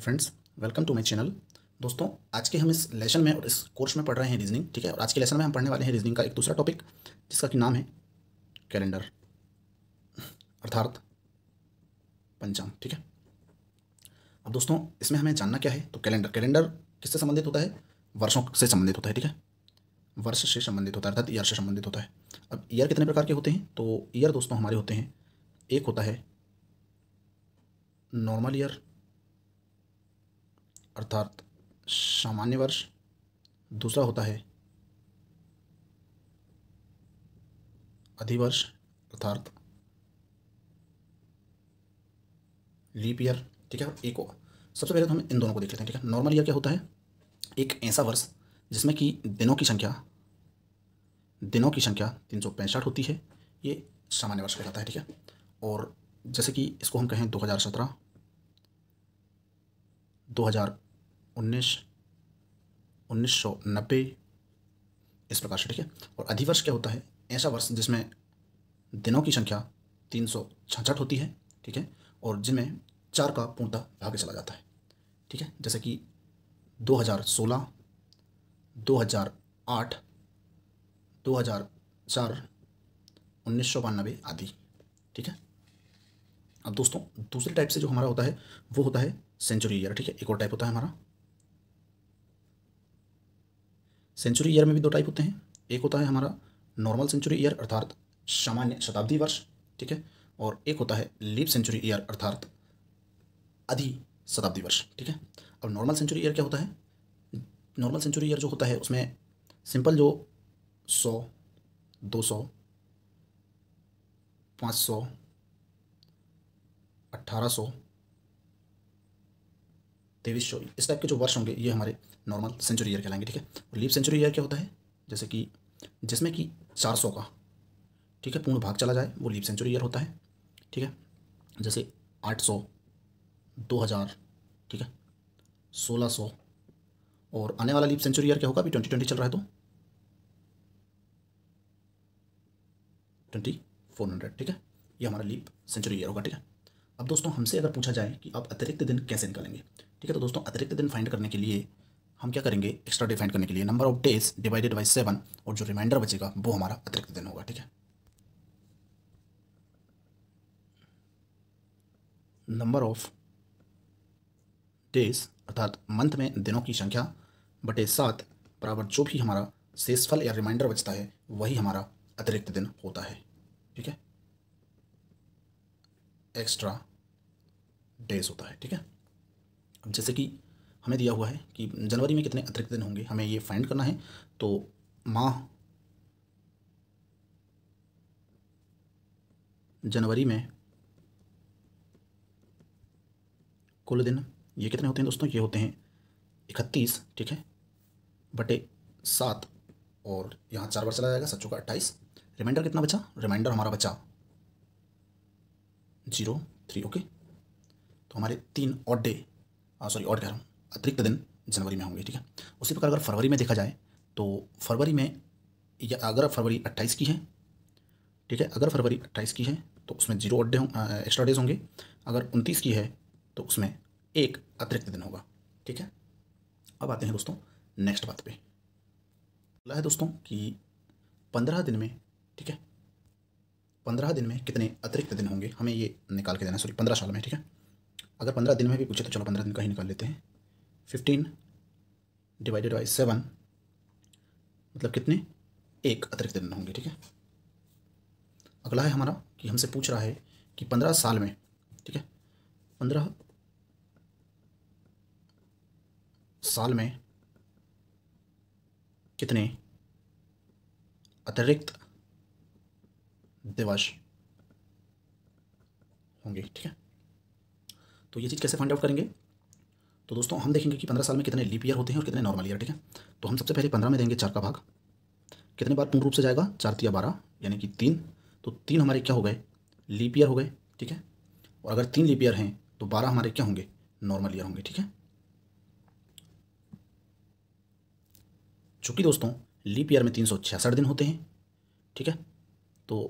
friends welcome to my channel दोस्तों आज के हम इस लेसन में और इस कोर्स में पढ़ रहे हैं रीजनिंग ठीक है और आज के लेसन में हम पढ़ने वाले हैं रीजनिंग का एक दूसरा टॉपिक जिसका कि नाम है कैलेंडर अर्थात पंचम ठीक है अब दोस्तों इसमें हमें जानना क्या है तो कैलेंडर कैलेंडर किससे संबंधित होता है वर्षों से संबंधित होता है ठीक है वर्ष से संबंधित होता है अर्थात ईयर से संबंधित होता है अब ईयर कितने प्रकार के होते हैं तो ईयर दोस्तों हमारे होते हैं एक होता है नॉर्मल ईयर अर्थात सामान्य वर्ष दूसरा होता है अधिवर्ष अर्थात लीप ईयर ठीक है एक और सबसे पहले तो हम इन दोनों को देख लेते हैं ठीक है नॉर्मल ईयर क्या होता है एक ऐसा वर्ष जिसमें कि दिनों की संख्या दिनों की संख्या तीन सौ पैंसठ होती है ये सामान्य वर्ष कहलाता है ठीक है और जैसे कि इसको हम कहें दो हज़ार सत्रह दो हज़ार उन्नीस उन्नीस सौ नब्बे इस प्रकार से ठीक है और अधिवर्ष क्या होता है ऐसा वर्ष जिसमें दिनों की संख्या तीन सौ होती है ठीक है और जिनमें चार का पूर्णतः भाग्य चला जाता है ठीक है जैसे कि 2016, 2008, 2004, उन्नीस सौ बानबे आदि ठीक है अब दोस्तों दूसरे टाइप से जो हमारा होता है वो होता है सेंचुरी ईयर ठीक है एक और टाइप होता है हमारा सेंचुरी ईयर में भी दो टाइप होते हैं एक होता है हमारा नॉर्मल सेंचुरी ईयर अर्थात सामान्य शताब्दी वर्ष ठीक है और एक होता है लीप सेंचुरी ईयर अर्थात अधि शताब्दी वर्ष ठीक है अब नॉर्मल सेंचुरी ईयर क्या होता है नॉर्मल सेंचुरी ईयर जो होता है उसमें सिंपल जो सौ दो सौ पाँच सौ अट्ठारह सौ तेईस सौ इस टाइप के जो वर्ष होंगे ये हमारे नॉर्मल सेंचुरी ईयर कहलाएंगे ठीक है और लीप सेंचुरी ईयर क्या होता है जैसे कि जिसमें कि चार सौ का ठीक है पूर्ण भाग चला जाए वो लीप सेंचुरी ईयर होता है ठीक है जैसे आठ सौ दो हज़ार ठीक है सोलह सौ और आने वाला लीप सेंचुरी ईयर क्या होगा अभी ट्वेंटी ट्वेंटी चल रहा है तो ट्वेंटी फोर हंड्रेड ठीक है ये हमारा लीप सेंचुरी ईयर होगा ठीक है अब दोस्तों हमसे अगर पूछा जाए कि आप अतिरिक्त दिन कैसे निकालेंगे ठीक है तो दोस्तों अतिरिक्त दिन फाइंड करने के लिए हम क्या करेंगे एक्स्ट्रा डे फाइंड करने के लिए number of days divided by seven और जो रिमाइंडर बचेगा वो हमारा अतिरिक्त दिन होगा ठीक है नंबर ऑफ डेज अर्थात मंथ में दिनों की संख्या बटे सात बराबर जो भी हमारा सेसफल या रिमाइंडर बचता है वही हमारा अतिरिक्त दिन होता है ठीक है एक्स्ट्रा डेज होता है ठीक है जैसे कि हमें दिया हुआ है कि जनवरी में कितने अतिरिक्त दिन होंगे हमें ये फाइंड करना है तो माह जनवरी में कुल दिन ये कितने होते हैं दोस्तों ये होते हैं इकतीस ठीक है बटे सात और यहाँ चार बार चला जाएगा सच्चों का अट्ठाईस रिमाइंडर कितना बचा रिमाइंडर हमारा बचा जीरो थ्री ओके तो हमारे तीन ऑड डे सॉरी हाँ, और कह रहा हूँ अतिरिक्त दिन जनवरी में होंगे ठीक है उसी प्रकार अगर फरवरी में देखा जाए तो फरवरी में या अगर फरवरी अट्ठाईस की है ठीक है अगर फरवरी अट्ठाईस की है तो उसमें जीरो अड्डे एक्स्ट्रा डेज होंगे अगर उनतीस की है तो उसमें एक अतिरिक्त दिन होगा ठीक है अब आते हैं दोस्तों नेक्स्ट बात पे बोला है दोस्तों कि पंद्रह दिन में ठीक है पंद्रह दिन में कितने अतिरिक्त दिन होंगे हमें ये निकाल के देना है सॉरी पंद्रह साल में ठीक है अगर पंद्रह दिन में भी पूछे तो चलो पंद्रह दिन का ही निकाल लेते हैं फिफ्टीन डिवाइडेड बाई सेवन मतलब कितने एक अतिरिक्त दिन होंगे ठीक है अगला है हमारा कि हमसे पूछ रहा है कि पंद्रह साल में ठीक है पंद्रह साल में कितने अतिरिक्त दिवस होंगे ठीक है तो ये चीज़ कैसे फाइंड आउट करेंगे तो दोस्तों हम देखेंगे कि पंद्रह साल में कितने लीप ईयर होते हैं और कितने नॉर्मल ईयर ठीक है तो हम सबसे पहले पंद्रह में देंगे चार का भाग कितने बार पूर्ण रूप से जाएगा चार या बारह यानी कि तीन तो तीन हमारे क्या हो गए लीप ईयर हो गए ठीक है और अगर तीन लीप ईयर हैं तो बारह हमारे क्या होंगे नॉर्मल ईयर होंगे ठीक है चूँकि दोस्तों लीप ईयर में तीन सौ छियासठ दिन होते हैं ठीक है तो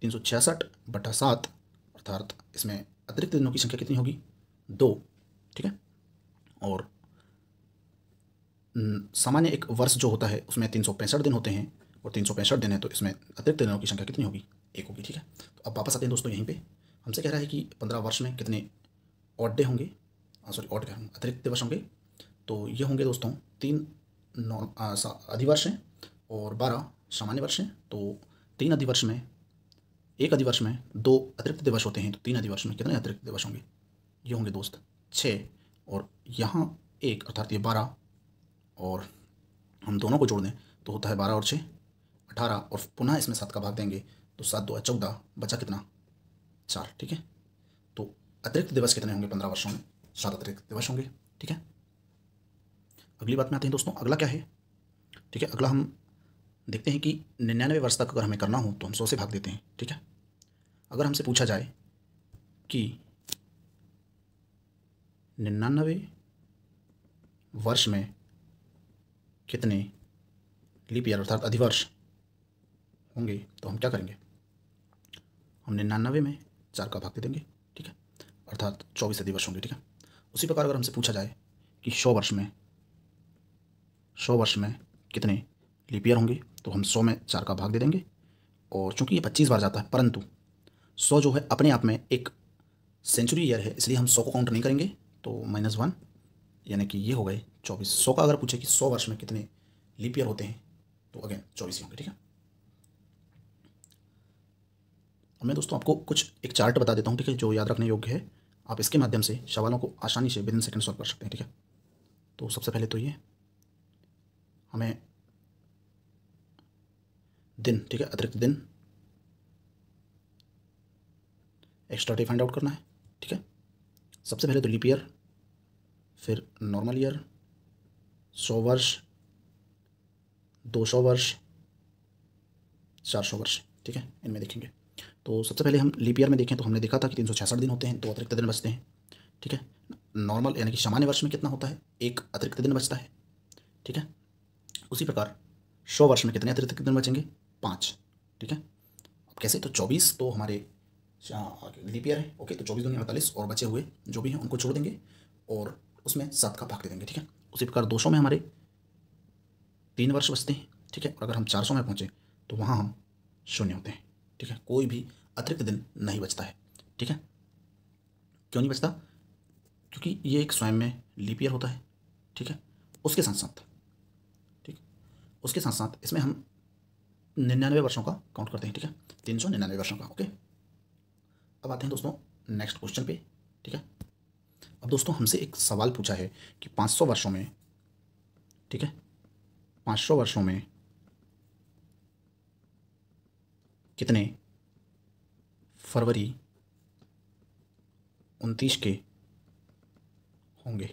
तीन सौ छियासठ बटा सात अर्थात इसमें अतिरिक्त दिनों की संख्या कितनी होगी दो ठीक है और सामान्य एक वर्ष जो होता है उसमें तीन सौ पैंसठ दिन होते हैं और तीन सौ पैंसठ दिन है तो इसमें अतिरिक्त दिनों की संख्या कितनी होगी एक होगी ठीक है तो अब वापस आते हैं दोस्तों यहीं पे हमसे कह रहा है कि पंद्रह वर्ष में कितने ऑड डे होंगे सॉरी हाँ, ऑड क्या अतिरिक्त दिवस होंगे तो ये होंगे दोस्तों तीन नौ अधिवर्ष हैं और बारह सामान्य वर्ष हैं तो तीन अधिवर्ष में एक अधिवर्ष में दो अतिरिक्त दिवस होते हैं तो तीन अधिवर्ष में कितने अतिरिक्त दिवस होंगे ये होंगे दोस्त छः और यहाँ एक अर्थात ये बारह और हम दोनों को जोड़ दें तो होता है बारह और छः अठारह और पुनः इसमें सात का भाग देंगे तो सात दो चौदह बचा कितना चार ठीक है तो अतिरिक्त दिवस कितने होंगे पंद्रह वर्षों में सात अतिरिक्त दिवस होंगे ठीक है अगली बात में आते हैं दोस्तों अगला क्या है ठीक है अगला हम देखते हैं कि निन्यानवे वर्ष तक अगर हमें करना हो तो हम सौ से भाग देते हैं ठीक है अगर हमसे पूछा जाए कि निन्यानवे वर्ष में कितने लीप ईयर अर्थात अधिवर्ष होंगे तो हम क्या करेंगे हम निन्यानवे में चार का भाग दे देंगे ठीक है अर्थात चौबीस अधिवर्ष होंगे ठीक है उसी प्रकार अगर हमसे पूछा जाए कि सौ वर्ष में सौ वर्ष में कितने लीप ईयर होंगे तो हम सौ में चार का भाग दे देंगे और चूंकि ये पच्चीस बार जाता है परंतु सौ जो है अपने आप में एक सेंचुरी ईयर है इसलिए हम सौ को काउंट नहीं करेंगे तो माइनस वन यानी कि ये हो गए चौबीस सौ का अगर पूछे कि सौ वर्ष में कितने लिपियर होते हैं तो अगेन चौबीस होंगे ठीक है मैं दोस्तों आपको कुछ एक चार्ट बता देता हूँ ठीक है जो याद रखने योग्य है आप इसके माध्यम से सवालों को आसानी से विद इन सेकेंड सॉल्व कर सकते हैं ठीक है तो सबसे पहले तो ये हमें दिन ठीक है अतिरिक्त दिन एक्स्ट्रा डे फाइंड आउट करना है ठीक है सबसे पहले तो लीप ईयर फिर नॉर्मल ईयर सौ वर्ष दो सौ वर्ष चार सौ वर्ष ठीक है इनमें देखेंगे तो सबसे पहले हम लीप ईयर में देखें तो हमने देखा था कि तीन सौ छियासठ दिन होते हैं दो अतिरिक्त दिन बचते हैं ठीक है नॉर्मल यानी कि सामान्य वर्ष में कितना होता है एक अतिरिक्त दिन बचता है ठीक है उसी प्रकार सौ वर्ष में कितने अतिरिक्त दिन बचेंगे पाँच ठीक है अब कैसे तो चौबीस तो हमारे लिपियर है ओके तो चौबीस दुनिया अड़तालीस और बचे हुए जो भी हैं उनको छोड़ देंगे और उसमें सात का भाग दे देंगे ठीक है उसी प्रकार दो में हमारे तीन वर्ष बचते हैं ठीक है और अगर हम चार में पहुँचें तो वहाँ हम शून्य होते हैं ठीक है कोई भी अतिरिक्त दिन नहीं बचता है ठीक है क्यों नहीं बचता क्योंकि ये एक स्वयं में लिपियर होता है ठीक है उसके साथ साथ ठीक उसके साथ साथ इसमें हम निन्यानवे वर्षों का काउंट करते हैं ठीक है तीन सौ निन्यानवे वर्षों का ओके अब आते हैं दोस्तों नेक्स्ट क्वेश्चन पे ठीक है अब दोस्तों हमसे एक सवाल पूछा है कि 500 वर्षों में ठीक है 500 वर्षों में कितने फरवरी उनतीस के होंगे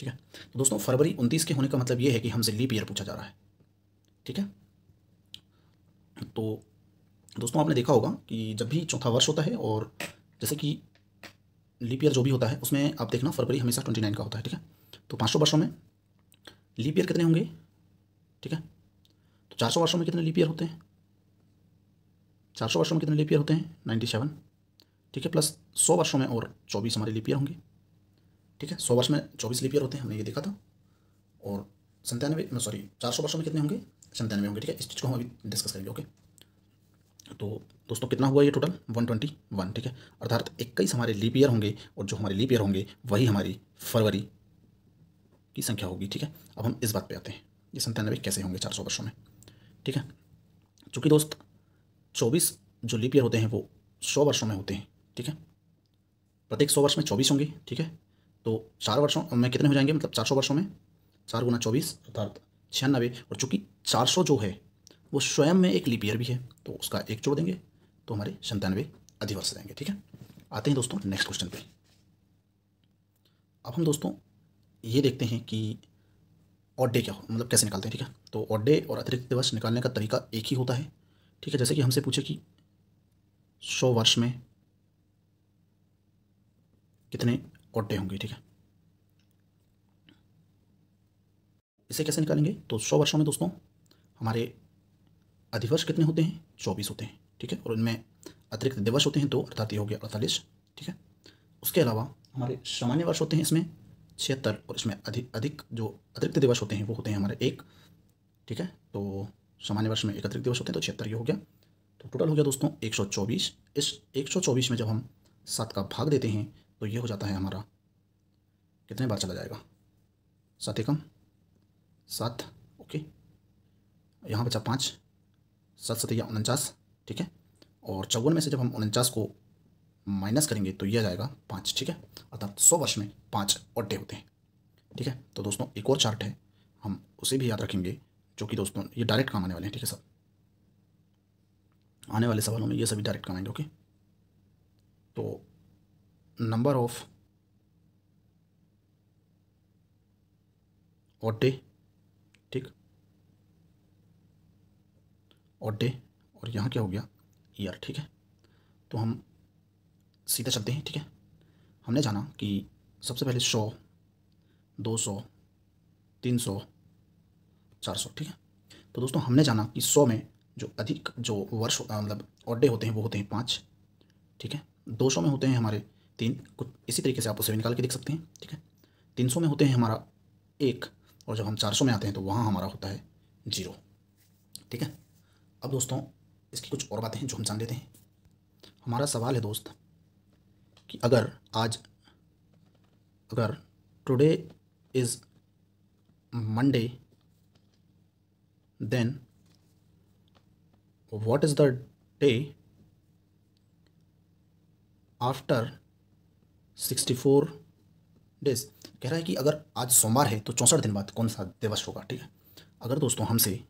ठीक है तो दोस्तों फरवरी उनतीस के होने का मतलब ये है कि हमसे लीप ईयर पूछा जा रहा है ठीक है तो दोस्तों आपने देखा होगा कि जब भी चौथा वर्ष होता है और जैसे कि लीप ईयर जो भी होता है उसमें आप देखना फरवरी हमेशा ट्वेंटी नाइन का होता है ठीक है तो पाँच सौ वर्षों में लीप ईयर कितने होंगे ठीक है तो चार सौ वर्षों में कितने लीप ईयर होते हैं चार सौ वर्षों में कितने लीप ईयर होते हैं नाइन्टी सेवन ठीक है प्लस सौ वर्षों में और चौबीस हमारे लीप ईयर होंगे ठीक है सौ वर्ष में चौबीस लीप ईयर होते हैं हमने ये देखा था और संतानवे सॉरी चार सौ वर्षों में कितने होंगे संतानवे होंगे ठीक है इस चीज़ को हम अभी डिस्कस करेंगे ओके तो दोस्तों कितना हुआ ये टोटल 121 ठीक है अर्थात इक्कीस हमारे लीप ईयर होंगे और जो हमारे लीप ईयर होंगे वही हमारी फरवरी की संख्या होगी ठीक है अब हम इस बात पे आते हैं ये संतानवे कैसे होंगे चार सौ वर्षों में ठीक है चूँकि दोस्त चौबीस जो लीप ईयर होते हैं वो सौ वर्षों में होते हैं ठीक है प्रत्येक सौ वर्ष में चौबीस होंगे ठीक है तो चार वर्षों में कितने हो जाएंगे मतलब चार सौ वर्षों में चार गुना चौबीस अर्थात छियानबे और चूँकि चार सौ जो है वो स्वयं में एक लिपियर भी है तो उसका एक जोड़ देंगे तो हमारे संतानवे अधिवर्ष रहेंगे ठीक है आते हैं दोस्तों नेक्स्ट क्वेश्चन पे अब हम दोस्तों ये देखते हैं कि ऑड डे क्या हो मतलब कैसे निकालते हैं ठीक है तो ऑड डे और अतिरिक्त दिवस निकालने का तरीका एक ही होता है ठीक है जैसे कि हमसे पूछे कि सौ वर्ष में कितने ऑड डे होंगे ठीक है इसे कैसे निकालेंगे तो सौ वर्षों में दोस्तों हमारे अधिवर्ष कितने होते हैं चौबीस होते हैं ठीक है और उनमें अतिरिक्त दिवस होते हैं दो अर्थात ये हो गया अड़तालीस ठीक है उसके अलावा हमारे सामान्य वर्ष होते हैं इसमें छिहत्तर और इसमें अधिक अधिक जो अतिरिक्त दिवस होते हैं वो होते हैं हमारे एक ठीक है तो सामान्य वर्ष में एक अतिरिक्त दिवस होते हैं तो छिहत्तर ये हो गया तो टोटल हो गया दोस्तों एक सौ चौबीस इस एक सौ चौबीस में जब हम सात का भाग देते हैं तो ये हो जाता है हमारा कितने बार चला जाएगा सात एकम सात ओके यहाँ बचा पाँच सात या उनचास ठीक है और चौवन में से जब हम उनचास को माइनस करेंगे तो यह जाएगा पाँच ठीक है अर्थात सौ वर्ष में पाँच अड्डे होते हैं ठीक है तो दोस्तों एक और चार्ट है हम उसे भी याद रखेंगे जो कि दोस्तों ये डायरेक्ट काम आने वाले हैं ठीक है सर आने वाले सवालों में ये सभी डायरेक्ट कमाएंगे ओके तो नंबर ऑफ ऑटे और डे और यहाँ क्या हो गया ईयर ठीक है तो हम सीधे चलते हैं ठीक है हमने जाना कि सबसे पहले सौ दो सौ तीन सौ चार सौ ठीक है तो दोस्तों हमने जाना कि सौ में जो अधिक जो वर्ष मतलब और डे होते हैं वो होते हैं पाँच ठीक है दो सौ में होते हैं हमारे तीन कुछ इसी तरीके से आप उसे निकाल के देख सकते हैं ठीक है तीन सौ में होते हैं हमारा एक और जब हम चार सौ में आते हैं तो वहाँ हमारा होता है जीरो ठीक है अब दोस्तों इसकी कुछ और बातें हैं जो हम जान लेते हैं हमारा सवाल है दोस्त कि अगर आज अगर today is Monday then is the day after sixty four days कह रहा है कि अगर आज सोमवार है तो चौंसठ दिन बाद कौन सा दिवस होगा ठीक है अगर दोस्तों हमसे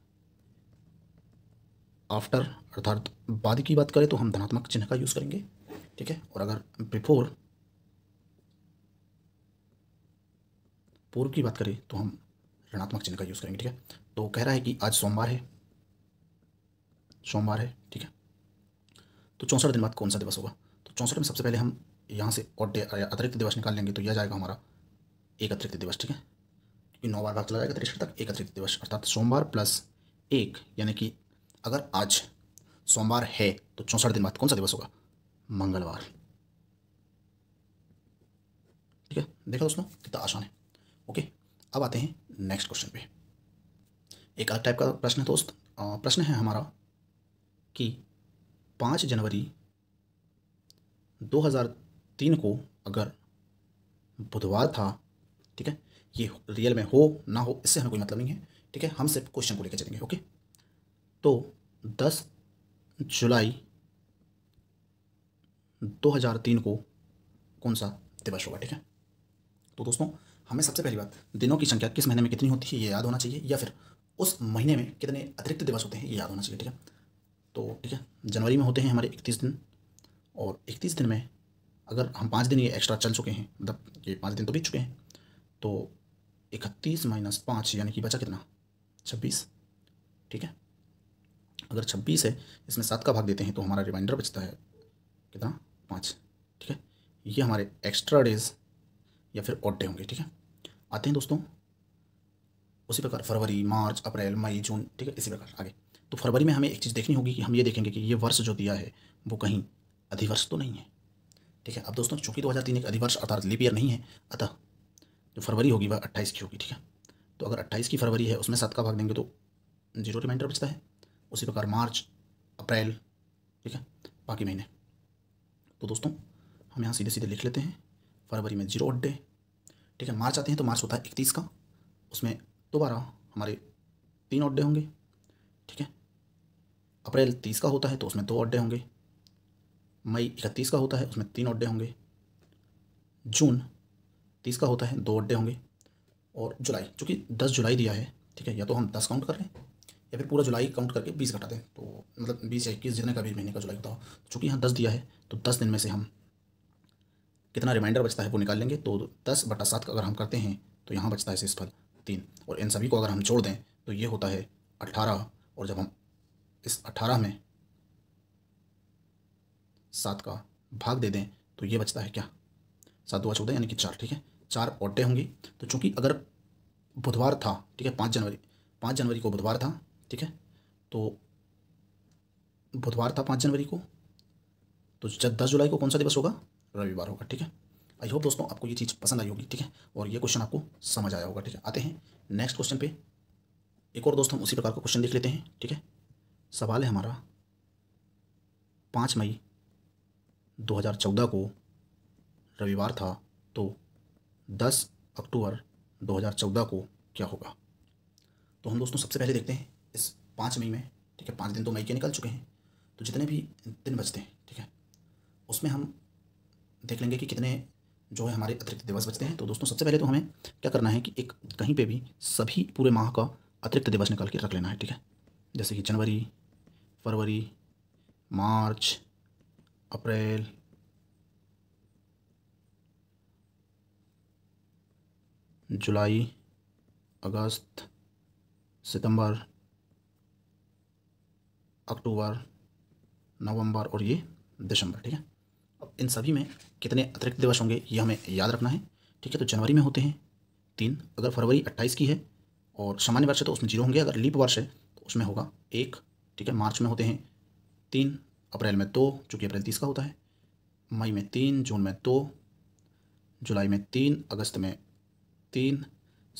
आफ्टर अर्थात बाद की बात करें तो हम धनात्मक चिन्ह का यूज़ करेंगे ठीक है और अगर बिफोर पूर्व की बात करें तो हम ऋणात्मक चिन्ह का यूज़ करेंगे ठीक है तो कह रहा है कि आज सोमवार है सोमवार है ठीक है तो चौंसठ दिन बाद कौन सा दिवस होगा तो चौंसठ में सबसे पहले हम यहाँ से और अतिरिक्त दिवस निकाल लेंगे तो यह जाएगा हमारा एक अतिरिक्त दिवस ठीक है क्योंकि नौ बार भाग चला जाएगा तिरसठ तक एक अतिरिक्त दिवस अर्थात सोमवार प्लस एक यानी कि अगर आज सोमवार है तो चौंसठ दिन बाद कौन सा दिवस होगा मंगलवार ठीक है देखा दोस्तों कितना आसान है ओके अब आते हैं नेक्स्ट क्वेश्चन पे एक अलग टाइप का प्रश्न है दोस्त प्रश्न है हमारा कि पाँच जनवरी 2003 को अगर बुधवार था ठीक है ये रियल में हो ना हो इससे हमें कोई मतलब नहीं है ठीक है हम सिर्फ क्वेश्चन को लेकर चलेंगे ओके तो दस जुलाई 2003 को कौन सा दिवस होगा ठीक है तो दोस्तों हमें सबसे पहली बात दिनों की संख्या किस महीने में कितनी होती है ये याद होना चाहिए या फिर उस महीने में कितने अतिरिक्त दिवस होते हैं ये याद होना चाहिए ठीक है तो ठीक है जनवरी में होते हैं हमारे इकतीस दिन और इकतीस दिन में अगर हम पाँच दिन ये एक्स्ट्रा चल चुके हैं मतलब ये पाँच दिन तो बीत चुके हैं तो इकतीस माइनस पाँच यानी कि बचा कितना छब्बीस ठीक है अगर छब्बीस है इसमें सात का भाग देते हैं तो हमारा रिमाइंडर बचता है कितना पाँच ठीक है ये हमारे एक्स्ट्रा डेज या फिर ऑड डे होंगे ठीक है आते हैं दोस्तों उसी प्रकार फरवरी मार्च अप्रैल मई जून ठीक है इसी प्रकार आगे तो फरवरी में हमें एक चीज़ देखनी होगी कि हम ये देखेंगे कि ये वर्ष जो दिया है वो कहीं अधिवर्ष तो नहीं है ठीक है अब दोस्तों चूंकि दो हज़ार तीन एक अधिवर्ष अर्थात लीप ईयर नहीं है अतः जो फरवरी होगी वह अट्ठाईस की होगी ठीक है तो अगर अट्ठाईस की फरवरी है उसमें सात का भाग देंगे तो जीरो रिमाइंडर बचता है उसी प्रकार मार्च अप्रैल ठीक है बाकी महीने तो दोस्तों हम यहाँ सीधे सीधे लिख लेते हैं फरवरी में जीरो अड्डे ठीक है मार्च आते हैं तो मार्च होता है इकतीस का उसमें दोबारा हमारे तीन अड्डे होंगे ठीक है अप्रैल तीस का होता है तो उसमें दो अड्डे होंगे मई इकतीस का होता है उसमें तीन अड्डे होंगे जून तीस का होता है दो अड्डे होंगे और जुलाई चूँकि दस जुलाई दिया है ठीक है या तो हम दस काउंट कर लें या फिर पूरा जुलाई काउंट करके बीस घटा दें तो मतलब बीस या इक्कीस जितने का भी महीने का जुलाई हो तो चूँकि यहाँ दस दिया है तो दस दिन में से हम कितना रिमाइंडर बचता है वो निकाल लेंगे तो दस बटा सात का अगर हम करते हैं तो यहाँ बचता है शेषफल तीन और इन सभी को अगर हम जोड़ दें तो ये होता है अट्ठारह और जब हम इस अट्ठारह में सात का भाग दे दें तो ये बचता है क्या सात दो चौदह यानी कि चार ठीक है चार और होंगी तो चूँकि अगर बुधवार था ठीक है पाँच जनवरी पाँच जनवरी को बुधवार था ठीक है तो बुधवार था पाँच जनवरी को तो दस जुलाई को कौन सा दिवस होगा रविवार होगा ठीक है आई होप दोस्तों आपको ये चीज़ पसंद आई होगी ठीक है और ये क्वेश्चन आपको समझ आया होगा ठीक है आते हैं नेक्स्ट क्वेश्चन पे एक और दोस्त हम उसी प्रकार का क्वेश्चन देख लेते हैं ठीक है सवाल है हमारा पाँच मई 2014 को रविवार था तो 10 अक्टूबर 2014 को क्या होगा तो हम दोस्तों सबसे पहले देखते हैं इस पाँच मई में ठीक है पाँच दिन तो मई के निकल चुके हैं तो जितने भी दिन बचते हैं ठीक है उसमें हम देख लेंगे कि कितने जो है हमारे अतिरिक्त दिवस बचते हैं तो दोस्तों सबसे पहले तो हमें क्या करना है कि एक कहीं पे भी सभी पूरे माह का अतिरिक्त दिवस निकाल के रख लेना है ठीक है जैसे कि जनवरी फरवरी मार्च अप्रैल जुलाई अगस्त सितंबर अक्टूबर नवंबर और ये दिसंबर ठीक है अब इन सभी में कितने अतिरिक्त दिवस होंगे ये हमें याद रखना है ठीक है तो जनवरी में होते हैं तीन अगर फरवरी अट्ठाईस की है और सामान्य वर्ष है तो उसमें जीरो होंगे अगर लीप वर्ष है तो उसमें होगा एक ठीक है मार्च में होते हैं तीन अप्रैल में दो चूँकि अप्रैल तीस का होता है मई में तीन जून में दो जुलाई में तीन अगस्त में तीन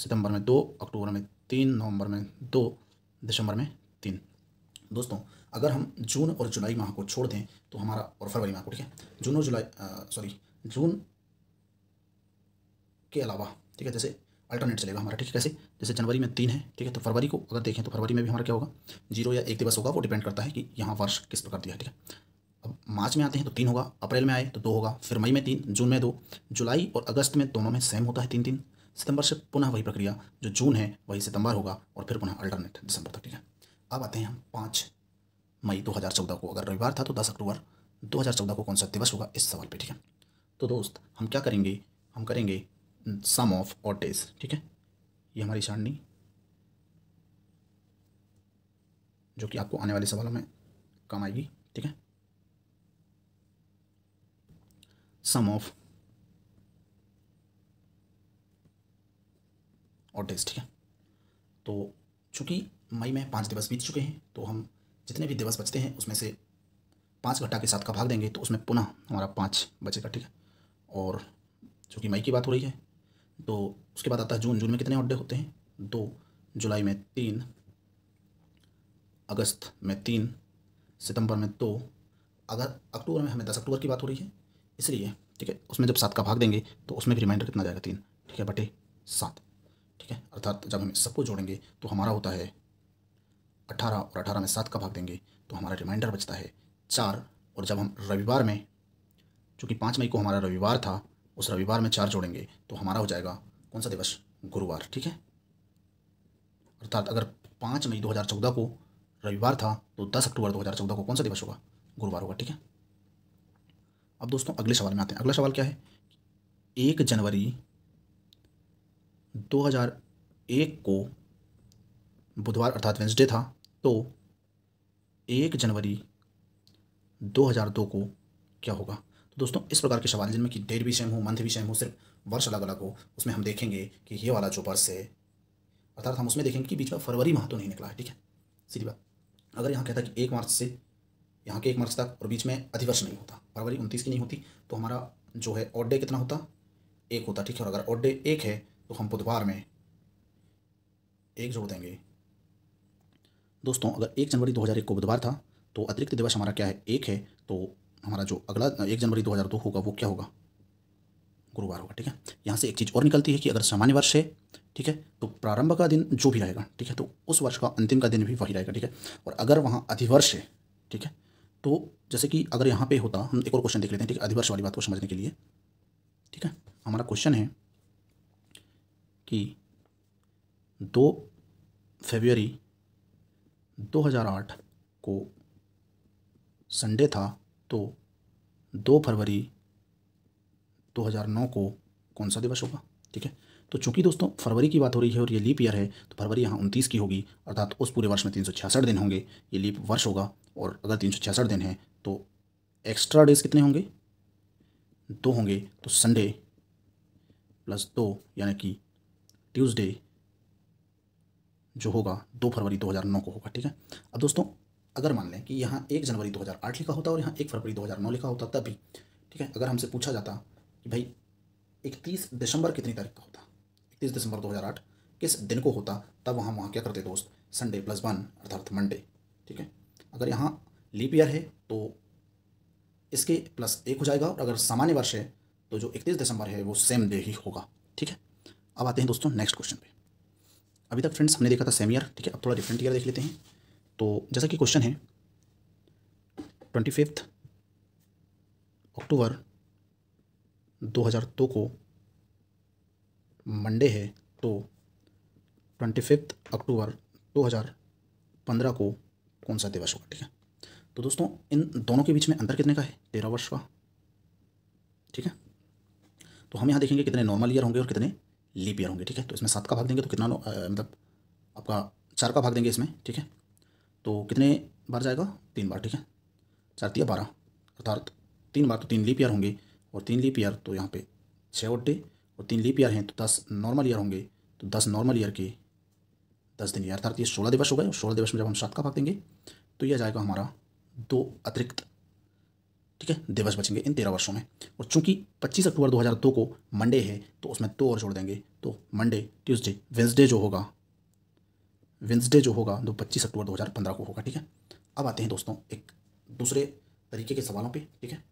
सितंबर में दो अक्टूबर में तीन नवंबर में दो दिसंबर में तीन दोस्तों अगर हम जून और जुलाई माह को छोड़ दें तो हमारा और फरवरी माह को ठीक है जून और जुलाई सॉरी जून के अलावा ठीक है जैसे अल्टरनेट चलेगा हमारा ठीक है कैसे जैसे जनवरी में तीन है ठीक है तो फरवरी को अगर देखें तो फरवरी में भी हमारा क्या होगा जीरो या एक दिवस होगा वो डिपेंड करता है कि यहाँ वर्ष किस प्रकार दिया है ठीक है अब मार्च में आते हैं तो तीन होगा अप्रैल में आए तो दो होगा फिर मई में तीन जून में दो जुलाई और अगस्त में दोनों में सेम होता है तीन तीन सितंबर से पुनः वही प्रक्रिया जो जून है वही सितंबर होगा और फिर पुनः अल्टरनेट दिसंबर तक ठीक है अब आते हैं हम पाँच मई 2014 को अगर रविवार था तो 10 अक्टूबर 2014 को कौन सा दिवस होगा इस सवाल पे ठीक है तो दोस्त हम क्या करेंगे हम करेंगे सम ऑफ और डेज ठीक है ये हमारी सारणी जो कि आपको आने वाले सवालों में काम आएगी ठीक है सम ऑफ और डेज ठीक है तो चूँकि मई में पाँच दिवस बीत चुके हैं तो हम जितने भी दिवस बचते हैं उसमें से पाँच घटा के साथ का भाग देंगे तो उसमें पुनः हमारा पाँच बचेगा ठीक है और चूँकि मई की बात हो रही है तो उसके बाद आता है जून जून में कितने ऑड होते हैं दो जुलाई में तीन अगस्त में तीन सितंबर में दो अगर अक्टूबर में हमें दस अक्टूबर की बात हो रही है इसलिए ठीक है उसमें जब सात का भाग देंगे तो उसमें भी रिमाइंडर कितना जाएगा तीन ठीक है बटे सात ठीक है अर्थात जब हम सबको जोड़ेंगे तो हमारा होता है अट्ठारह और अठारह में सात का भाग देंगे तो हमारा रिमाइंडर बचता है चार और जब हम रविवार में चूँकि पाँच मई को हमारा रविवार था उस रविवार में चार जोड़ेंगे तो हमारा हो जाएगा कौन सा दिवस गुरुवार ठीक है अर्थात अगर पाँच मई 2014 को रविवार था तो 10 अक्टूबर 2014 को कौन सा दिवस होगा गुरुवार होगा ठीक है अब दोस्तों अगले सवाल में आते हैं अगला सवाल क्या है एक जनवरी 2001 को बुधवार अर्थात वेंसडे था तो एक जनवरी 2002 को क्या होगा तो दोस्तों इस प्रकार के सवाल जिनमें कि डेट भी सेम हो मंथ भी सेम हो सिर्फ वर्ष अलग अलग हो उसमें हम देखेंगे कि ये वाला जो वर्ष है अर्थात हम उसमें देखेंगे कि बीच में फरवरी माह तो नहीं निकला है ठीक है सीधी बात अगर यहाँ कहता कि एक मार्च से यहाँ के एक मार्च तक और बीच में अधिवर्ष नहीं होता फरवरी उनतीस की नहीं होती तो हमारा जो है ऑड डे कितना होता एक होता ठीक है और अगर ऑड डे एक है तो हम बुधवार में एक जोड़ देंगे दोस्तों अगर एक जनवरी 2001 को बुधवार था तो अतिरिक्त दिवस हमारा क्या है एक है तो हमारा जो अगला एक जनवरी 2002 होगा वो क्या होगा गुरुवार होगा ठीक है यहाँ से एक चीज़ और निकलती है कि अगर सामान्य वर्ष है ठीक है तो प्रारंभ का दिन जो भी रहेगा ठीक है तो उस वर्ष का अंतिम का दिन भी वही रहेगा ठीक है और अगर वहाँ अधिवर्ष है ठीक है तो जैसे कि अगर यहाँ पे होता हम एक और क्वेश्चन देख लेते हैं ठीक है अधिवर्ष वाली बात को समझने के लिए ठीक है हमारा क्वेश्चन है कि दो फेबरी 2008 को संडे था तो दो फरवरी 2009 को कौन सा दिवस होगा ठीक है तो चूंकि दोस्तों फरवरी की बात हो रही है और ये लीप ईयर है तो फरवरी यहाँ उनतीस की होगी अर्थात उस पूरे वर्ष में तीन दिन होंगे ये लीप वर्ष होगा और अगर तीन दिन है तो एक्स्ट्रा डेज कितने होंगे दो होंगे तो संडे प्लस दो यानी कि ट्यूसडे जो होगा दो फरवरी 2009 को होगा ठीक है अब दोस्तों अगर मान लें कि यहाँ एक जनवरी 2008 लिखा होता और यहाँ एक फरवरी 2009 लिखा होता तब भी ठीक है अगर हमसे पूछा जाता कि भाई इकतीस दिसंबर कितनी तारीख का होता इकतीस दिसंबर 2008 किस दिन को होता तब वहाँ वहाँ क्या करते दोस्त संडे प्लस वन अर्थात मंडे ठीक है अगर यहाँ लीप ईयर है तो इसके प्लस एक हो जाएगा और अगर सामान्य वर्ष है तो जो इकतीस दिसंबर है वो सेम डे ही होगा ठीक है अब आते हैं दोस्तों नेक्स्ट क्वेश्चन पे अभी तक फ्रेंड्स हमने देखा था सेम ईयर ठीक है अब थोड़ा डिफरेंट ईयर देख लेते हैं तो जैसा कि क्वेश्चन है ट्वेंटी फिफ्थ अक्टूबर दो हज़ार दो को मंडे है तो ट्वेंटी फिफ्थ अक्टूबर दो हज़ार पंद्रह को कौन सा दिवस होगा ठीक है तो दोस्तों इन दोनों के बीच में अंतर कितने का है तेरह वर्ष का ठीक है तो हम यहाँ देखेंगे कितने नॉर्मल ईयर होंगे और कितने लीप ईयर होंगे ठीक है तो इसमें सात का भाग देंगे तो कितना मतलब आपका चार का भाग देंगे इसमें ठीक है तो कितने बार जाएगा तीन बार ठीक है चार तीन बारह अर्थात तीन बार तो तीन लीप ईयर होंगे और तीन लीप ईयर तो यहाँ पे छः और डे और तीन लीप ईयर हैं तो दस नॉर्मल ईयर होंगे तो दस नॉर्मल ईयर के दस दिन ईयर अर्थात ये सोलह दिवस हो गए सोलह दिवस में जब हम सात का भाग देंगे तो यह जाएगा हमारा दो अतिरिक्त ठीक है दिवस बचेंगे इन तेरह वर्षों में और चूंकि 25 अक्टूबर 2002 को मंडे है तो उसमें दो तो और जोड़ देंगे तो मंडे ट्यूसडे वेंसडे जो होगा वेंसडे जो होगा तो 25 अक्टूबर 2015 को होगा ठीक है अब आते हैं दोस्तों एक दूसरे तरीके के सवालों पर ठीक है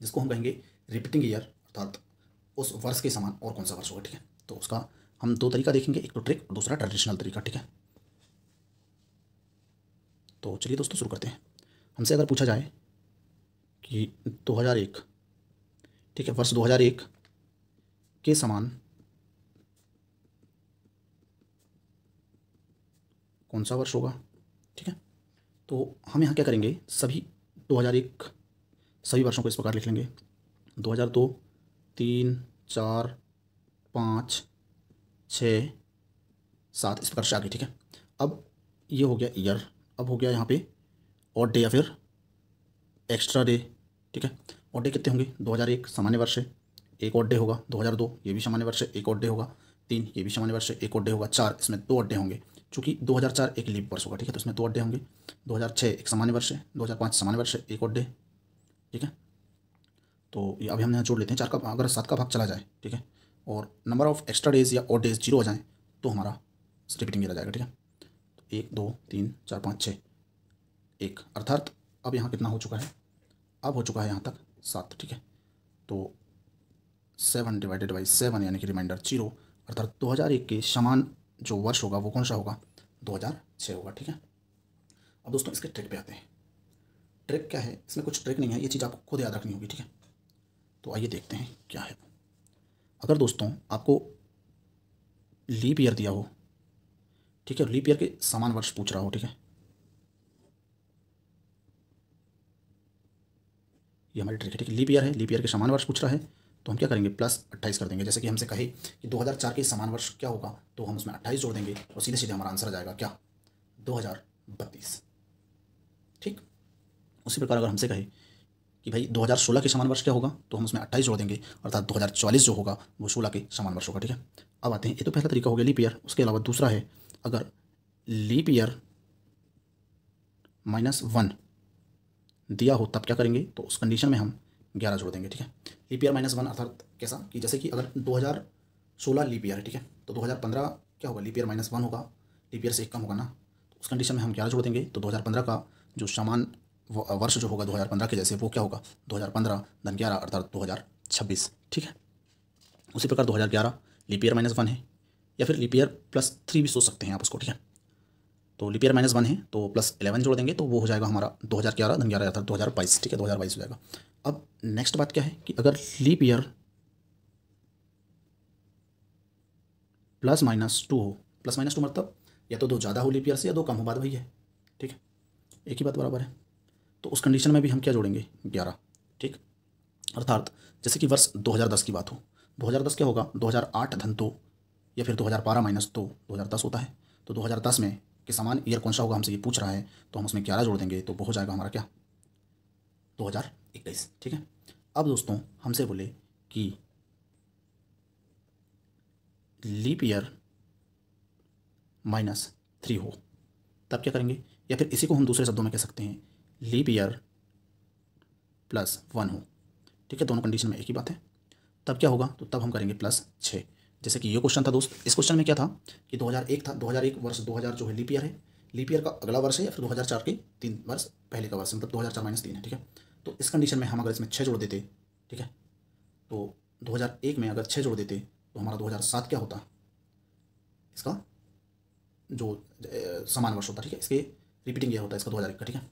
जिसको हम कहेंगे रिपीटिंग ईयर अर्थात उस वर्ष के समान और कौन सा वर्ष होगा ठीक है तो उसका हम दो तरीका देखेंगे एक तो ट्रिक और दूसरा ट्रेडिशनल तरीका ठीक है तो चलिए दोस्तों शुरू करते हैं हमसे अगर पूछा जाए कि 2001 ठीक है वर्ष 2001 के समान कौन सा वर्ष होगा ठीक है तो हम यहाँ क्या करेंगे सभी 2001 सभी वर्षों को इस प्रकार लिख लेंगे 2002 तीन चार पाँच छ सात इस प्रकार से आगे ठीक है अब ये हो गया ईयर अब हो गया यहाँ पे और डे या फिर एक्स्ट्रा डे ठीक है और डे कितने होंगे 2001 सामान्य वर्ष है एक और डे होगा 2002 ये भी सामान्य वर्ष है एक और डे होगा तीन ये भी सामान्य वर्ष है एक और डे होगा चार इसमें दो अड्डे होंगे चूँकि 2004 एक लीप वर्ष होगा ठीक है तो इसमें दो अड्डे होंगे 2006 एक सामान्य वर्ष है पाँच सामान्य वर्ष है एक और डे ठीक है तो ये अभी हम यहाँ जोड़ लेते हैं चार का अगर सात का भाग चला जाए ठीक है और नंबर ऑफ एक्स्ट्रा डेज या और डेज जीरो हो जाएँ तो हमारा रिपीटिंग गिरा जाएगा ठीक है तो एक दो तीन चार पाँच छः एक अर्थात अब यहाँ कितना हो चुका है अब हो चुका है यहाँ तक सात ठीक है तो सेवन डिवाइडेड बाई सेवन यानी कि रिमाइंडर जीरो अर्थात दो हज़ार एक के समान जो वर्ष होगा वो कौन सा होगा दो हज़ार छः होगा ठीक है अब दोस्तों इसके ट्रिक पे आते हैं ट्रिक क्या है इसमें कुछ ट्रिक नहीं है ये चीज़ आपको खुद याद रखनी होगी ठीक है तो आइए देखते हैं क्या है अगर दोस्तों आपको लीप ईयर दिया हो ठीक है लीप ईयर के समान वर्ष पूछ रहा हो ठीक है ये हमारी है ठीक है लीप ईयर है लीप ईयर के समान वर्ष पूछ रहा है तो हम क्या करेंगे प्लस अट्ठाईस कर देंगे जैसे कि हमसे कहे कि 2004 के समान वर्ष क्या होगा तो हम उसमें अट्ठाईस जोड़ देंगे और सीधे सीधे हमारा आंसर आ जाएगा क्या दो ठीक उसी प्रकार अगर हमसे कहे कि भाई 2016 के समान वर्ष क्या होगा तो हम उसमें अट्ठाईस जोड़ देंगे अर्थात चालीस जो होगा वो सोलह के समान वर्ष होगा ठीक है अब आते हैं ये तो पहला तरीका हो गया लीप ईयर उसके अलावा दूसरा है अगर लीप ईयर माइनस वन दिया हो तब क्या करेंगे तो उस कंडीशन में हम ग्यारह जोड़ देंगे ठीक है लीप ईयर माइनस वन अर्थात कैसा कि जैसे कि अगर दो हज़ार सोलह लीप ईयर है ठीक है तो दो हज़ार पंद्रह क्या होगा लीप ईयर माइनस वन होगा लीप ईयर से एक कम होगा ना तो उस कंडीशन में हम ग्यारह जोड़ देंगे तो दो हज़ार पंद्रह का जो सामान वर्ष जो होगा दो हज़ार पंद्रह के जैसे वो क्या होगा दो हज़ार पंद्रह धन ग्यारह अर्थात दो हज़ार छब्बीस ठीक है उसी प्रकार दो हज़ार ग्यारह लीप ईयर माइनस वन है या फिर लीप ईयर प्लस थ्री भी सोच सकते हैं आप उसको ठीक है तो लिपियर माइनस वन है तो प्लस इलेवन जोड़ देंगे तो वो हो जाएगा हमारा दो हज़ार ग्यारह धन ग्यारह हज़ार दो हज़ार बाईस ठीक है दो हज़ार बाईस हो जाएगा अब नेक्स्ट बात क्या है कि अगर लिपियर प्लस माइनस टू हो प्लस माइनस टू मतलब या तो दो ज़्यादा हो लिपियर से या दो कम हो बात वही है ठीक है एक ही बात बराबर है तो उस कंडीशन में भी हम क्या जोड़ेंगे ग्यारह ठीक अर्थात जैसे कि वर्ष दस की बात हो दस क्या होगा आठ धन दो या फिर दो हज़ार बारह माइनस दो दो होता है तो 2010 में कि समान ईयर कौन सा होगा हमसे ये पूछ रहा है तो हम उसमें ग्यारह जोड़ देंगे तो वो हो जाएगा हमारा क्या दो हज़ार इक्कीस ठीक है अब दोस्तों हमसे बोले कि लीप ईयर माइनस थ्री हो तब क्या करेंगे या फिर इसी को हम दूसरे शब्दों में कह सकते हैं लीप ईयर प्लस वन हो ठीक है दोनों कंडीशन में एक ही बात है तब क्या होगा तो तब हम करेंगे प्लस छः जैसे कि ये क्वेश्चन था दोस्त इस क्वेश्चन में क्या था कि 2001 था 2001 वर्ष 2000 जो है लीपियर है लिपियर का अगला वर्ष है या फिर 2004 के तीन वर्ष पहले का वर्ष मतलब 2004 हज़ार तीन है ठीक है तो इस कंडीशन में हम अगर इसमें छः जोड़ देते ठीक है तो 2001 में अगर छः जोड़ देते तो हमारा 2007 क्या होता इसका जो समान वर्ष होता ठीक है इसके रिपीटिंग यह होता है इसका दो का ठीक है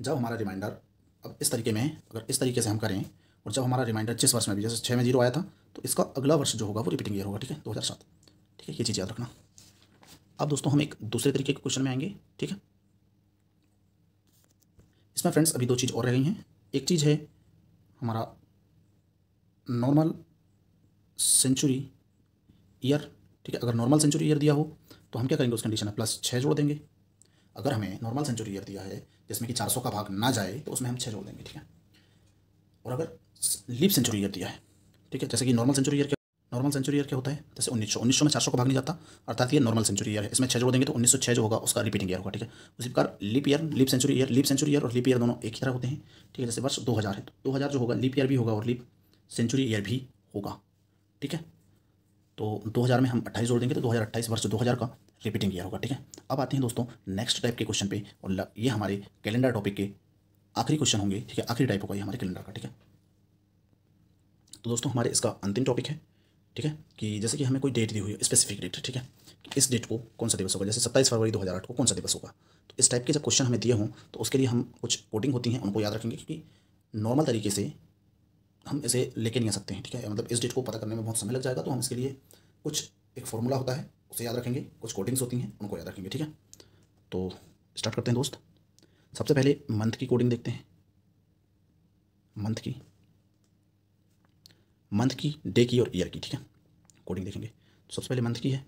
जब हमारा रिमाइंडर अब इस तरीके में अगर इस तरीके से हम करें और जब हमारा रिमाइंडर जिस वर्ष में भी जैसे छः में जीरो आया था तो इसका अगला वर्ष जो होगा वो रिपीटिंग ईयर होगा ठीक है दो हज़ार सात ठीक है ये चीज़ याद रखना अब दोस्तों हम एक दूसरे तरीके के क्वेश्चन में आएंगे ठीक है इसमें फ्रेंड्स अभी दो चीज़ और रह गई हैं एक चीज़ है हमारा नॉर्मल सेंचुरी ईयर ठीक है अगर नॉर्मल सेंचुरी ईयर दिया हो तो हम क्या करेंगे उस कंडीशन में प्लस छः जोड़ देंगे अगर हमें नॉर्मल सेंचुरी ईयर दिया है जिसमें कि चार सौ का भाग ना जाए तो उसमें हम छः जोड़ देंगे ठीक है और अगर लीप सेंचुरी ईयर दिया है ठीक है जैसे कि नॉर्मल सेंचुरी ईयर क्या नॉर्मल सेंचुरी ईयर क्या होता है जैसे उन्नीस सौ उन्नीस सौ में चार सौ को भाग नहीं जाता अर्थात ये नॉर्मल सेंचुरी ईयर है इसमें छह जोड़ देंगे तो उन्नीस सौ जो होगा उसका रिपीटिंग ईयर होगा ठीक है उसी प्रकार leap year leap century year leap century year और लीप ईयर दोनों एक ही तरह होते हैं ठीक है जैसे वर्ष दो हज़ार तो दो हज़ार जो होगा लीप ईयर भी होगा और लीप सेंचुरी ईयर भी होगा ठीक है तो दो हज़ार में हम अट्ठाईस जोड़ देंगे तो दो हज़ार वर्ष दो हज़ार का रिपीटिंग ईयर होगा ठीक है अब आते हैं दोस्तों नेक्स्ट टाइप के क्वेश्चन पे और ये हमारे कैलेंडर टॉपिक के आखिरी क्वेश्चन होंगे ठीक है आखिरी टाइप होगा ये हमारे कैलेंडर का ठीक है तो दोस्तों हमारे इसका अंतिम टॉपिक है ठीक है कि जैसे कि हमें कोई डेट दी हुई है स्पेसिफिक डेट ठीक है इस डेट को कौन सा दिवस होगा जैसे सत्ताईस फरवरी दो हज़ार आठ को कौन सा दिवस होगा तो इस टाइप के जब क्वेश्चन हमें दिए हों तो उसके लिए हम कुछ कोडिंग होती हैं उनको याद रखेंगे क्योंकि नॉर्मल तरीके से हम इसे लेके नहीं आ सकते हैं ठीक है मतलब इस डेट को पता करने में बहुत समय लग जाएगा तो हम इसके लिए कुछ एक फॉर्मूला होता है उसे याद रखेंगे कुछ कोडिंग्स होती हैं उनको याद रखेंगे ठीक है तो स्टार्ट करते हैं दोस्त सबसे पहले मंथ की कोडिंग देखते हैं मंथ की मंथ की डे की और ईयर की ठीक है कोडिंग देखेंगे तो सबसे पहले मंथ की है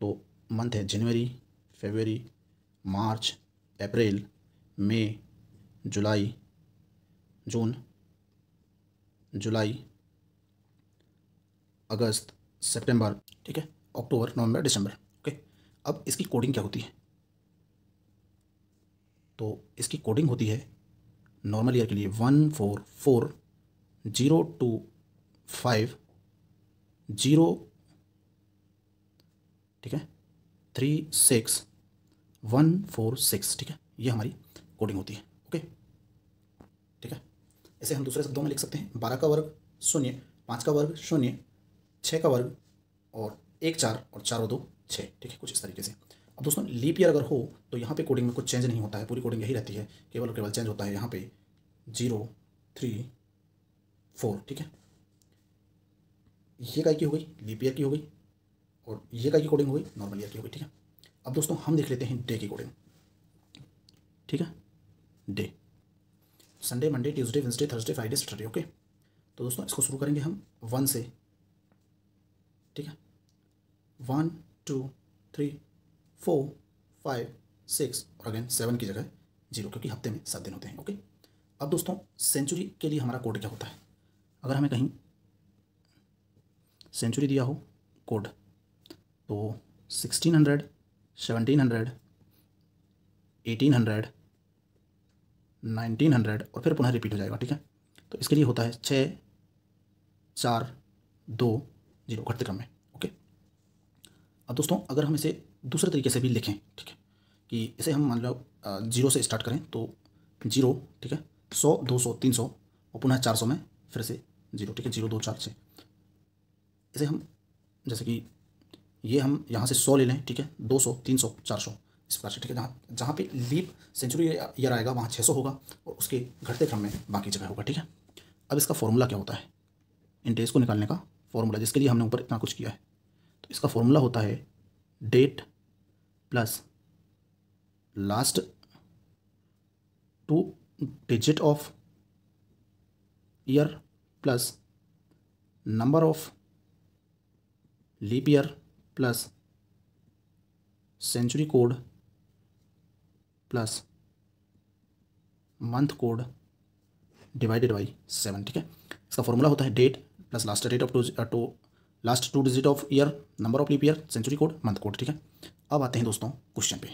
तो मंथ है जनवरी फेबररी मार्च अप्रैल मई जुलाई जून जुलाई अगस्त सितंबर ठीक है अक्टूबर नवंबर दिसंबर ओके अब इसकी कोडिंग क्या होती है तो इसकी कोडिंग होती है नॉर्मल ईयर के लिए one four four zero two five zero ठीक है three six one four six ठीक है ये हमारी कोडिंग होती है ओके ठीक है इसे हम दूसरे शब्दों में लिख सकते हैं बारह का वर्ग शून्य पाँच का वर्ग शून्य छः का वर्ग और एक चार और चार और दो छः ठीक है कुछ इस तरीके से अब दोस्तों लीप ईयर अगर हो तो यहाँ पे कोडिंग में कुछ चेंज नहीं होता है पूरी कोडिंग यही रहती है केवल और केवल चेंज होता है यहाँ पे जीरो थ्री फोर ठीक है ये का की हो गई लीप ईयर की हो गई और ये का की कोडिंग हो गई नॉर्मल ईयर की हो गई ठीक है अब दोस्तों हम देख लेते हैं डे की कोडिंग ठीक है day Sunday Monday Tuesday Wednesday Thursday Friday Saturday okay तो दोस्तों इसको शुरू करेंगे हम वन से ठीक है one two three four five six और अगेन सेवन की जगह जीरो क्योंकि हफ्ते में सात दिन होते हैं ओके अब दोस्तों सेंचुरी के लिए हमारा कोड क्या होता है अगर हमें कहीं सेंचुरी दिया हो कोड तो sixteen hundred seventeen hundred eighteen hundred nineteen hundred और फिर पुनः रिपीट हो जाएगा ठीक है तो इसके लिए होता है छः चार दो जीरो घटते क्रम में ओके अब दोस्तों अगर हम इसे दूसरे तरीके से भी लिखें ठीक है कि इसे हम मान लो जीरो से स्टार्ट करें तो जीरो ठीक है सौ दो सौ तीन सौ और पुनः चार सौ में फिर से जीरो ठीक है जीरो दो चार छः इसे हम जैसे कि ये हम यहाँ से सौ ले लें ठीक है दो सौ तीन सौ चार सौ इस प्रकार से ठीक है जहाँ जहाँ पे लीप सेंचुरी ईयर आएगा वहाँ छः सौ होगा और उसके घटते क्रम में बाकी जगह होगा ठीक है अब इसका फॉर्मूला क्या होता है इंटरेस्ट को निकालने का फॉर्मूला जिसके लिए हमने ऊपर इतना कुछ किया है तो इसका फॉर्मूला होता है date plus last two digit of year plus number of leap year plus century code plus month code divided by seven ठीक है इसका फॉर्मूला होता है date plus last date of two two last two digit of year number of leap year century code month code ठीक है अब आते हैं दोस्तों क्वेश्चन पे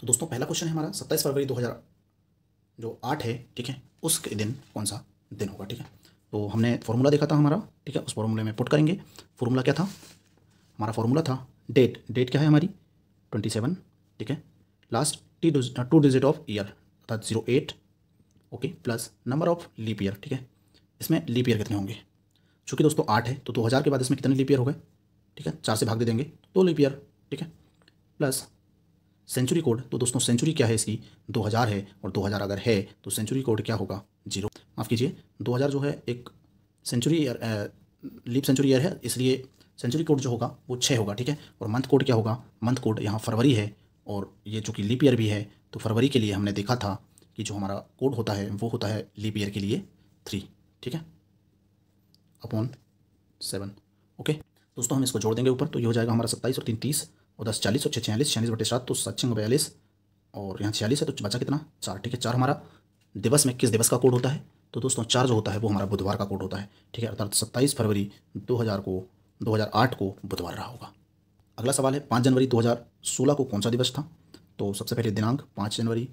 तो दोस्तों पहला क्वेश्चन है हमारा सत्ताईस फरवरी दो हज़ार जो आठ है ठीक है उसके दिन कौन सा दिन होगा ठीक है तो हमने फॉर्मूला देखा था हमारा ठीक है उस फॉर्मूले में पुट करेंगे फॉर्मूला क्या था हमारा फॉर्मूला था डेट डेट क्या है हमारी ट्वेंटी सेवन ठीक है लास्ट टी टू डिजिट ऑफ ईयर अर्थात zero eight okay plus number of leap year ठीक है इसमें लीप ईयर कितने होंगे चूँकि दोस्तों आठ है तो दो हज़ार के बाद इसमें कितने लीप ईयर हो गए ठीक है चार से भाग दे देंगे दो लीप ईयर ठीक है प्लस सेंचुरी कोड तो दोस्तों सेंचुरी क्या है इसकी हज़ार है और हज़ार अगर है तो सेंचुरी कोड क्या होगा माफ़ कीजिए 2000 जो है एक century year leap century year है इसलिए सेंचुरी कोड जो होगा वो छः होगा ठीक है और मंथ कोड क्या होगा मंथ कोड यहाँ फरवरी है और ये चूँकि लीप ईयर भी है तो फरवरी के लिए हमने देखा था कि जो हमारा कोड होता है वो होता है लीप ईयर के लिए थ्री ठीक है अपॉन सेवन ओके दोस्तों हम इसको जोड़ देंगे ऊपर तो ये हो जाएगा हमारा सत्ताईस और तीन तीस और दस चालीस और छः छियालीस छियालीस बटे सात तो सात छः बयालीस और यहाँ छियालीस है तो बचा कितना चार ठीक है चार हमारा दिवस में किस दिवस का कोड होता है तो दोस्तों चार जो होता है वो हमारा बुधवार का कोड होता है ठीक है अर्थात सत्ताईस फरवरी दो हज़ार को दो को बुधवार रहा होगा अगला सवाल है पाँच जनवरी दो को कौन सा दिवस था तो सबसे पहले दिनांक पाँच जनवरी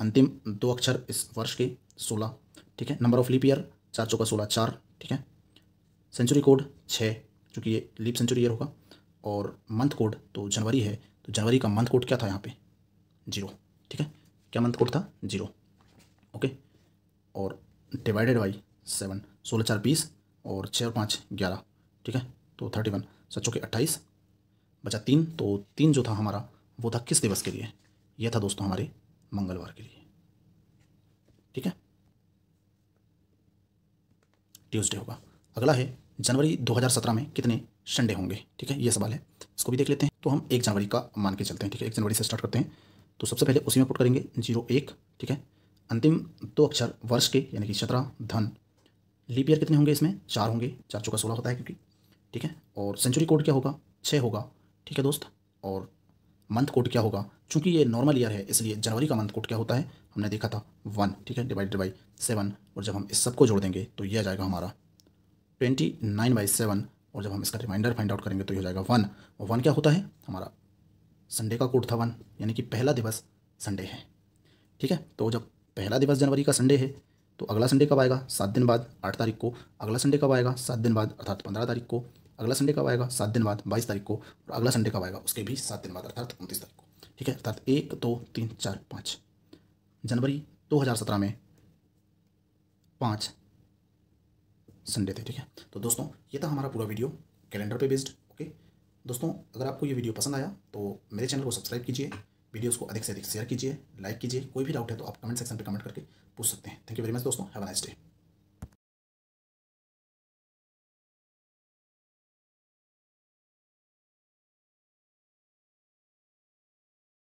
अंतिम दो अक्षर इस वर्ष के सोलह ठीक है नंबर ऑफ लीप ईयर चार चौका सोलह चार ठीक है सेंचुरी कोड छः चूँकि ये लीप सेंचुरी ईयर होगा और मंथ कोड तो जनवरी है तो जनवरी का मंथ कोड क्या था यहाँ पे जीरो ठीक है क्या मंथ कोड था जीरो ओके और डिवाइडेड बाई सेवन सोलह चार बीस और छः और पाँच ग्यारह ठीक है तो थर्टी वन सचो के अट्ठाईस बचा तीन तो तीन जो था हमारा वो था किस दिवस के लिए यह था दोस्तों हमारे मंगलवार के लिए ठीक है ट्यूसडे होगा अगला है जनवरी 2017 में कितने संडे होंगे ठीक है ये सवाल है इसको भी देख लेते हैं तो हम एक जनवरी का मान के चलते हैं ठीक है एक जनवरी से स्टार्ट करते हैं तो सबसे पहले उसी में पुट करेंगे जीरो एक ठीक है अंतिम दो अक्षर वर्ष के यानी कि सत्रह धन लीप ईयर कितने होंगे इसमें चार होंगे चार चौका सोलह होता है क्योंकि ठीक है और सेंचुरी कोड क्या होगा छः होगा ठीक है दोस्त और मंथ कोड क्या होगा चूंकि ये नॉर्मल ईयर है इसलिए जनवरी का मंथ कोड क्या होता है हमने देखा था वन ठीक है डिवाइडेड बाई सेवन और जब हम इस सबको जोड़ देंगे तो यह जाएगा हमारा ट्वेंटी नाइन बाई सेवन और जब हम इसका रिमाइंडर फाइंड आउट करेंगे तो यह जाएगा वन और वन क्या होता है हमारा संडे का कोड था वन यानी कि पहला दिवस संडे है ठीक है तो जब पहला दिवस जनवरी का संडे है तो अगला संडे कब आएगा सात दिन बाद आठ तारीख को अगला संडे कब आएगा सात दिन बाद अर्थात पंद्रह तारीख को अगला संडे कब आएगा सात दिन बाद बाईस तारीख को और अगला संडे कब आएगा उसके भी सात दिन बाद अर्थात उनतीस तारीख को ठीक है अर्थात एक दो तीन चार पाँच जनवरी दो हज़ार सत्रह में पाँच संडे थे ठीक है तो दोस्तों ये था हमारा पूरा वीडियो कैलेंडर पे बेस्ड ओके दोस्तों अगर आपको ये वीडियो पसंद आया तो मेरे चैनल को सब्सक्राइब कीजिए वीडियोस को अधिक से अधिक शेयर कीजिए लाइक कीजिए कोई भी डाउट है तो आप कमेंट सेक्शन पर कमेंट करके पूछ सकते हैं थैंक यू वेरी मच दोस्तों हैव नाइस डे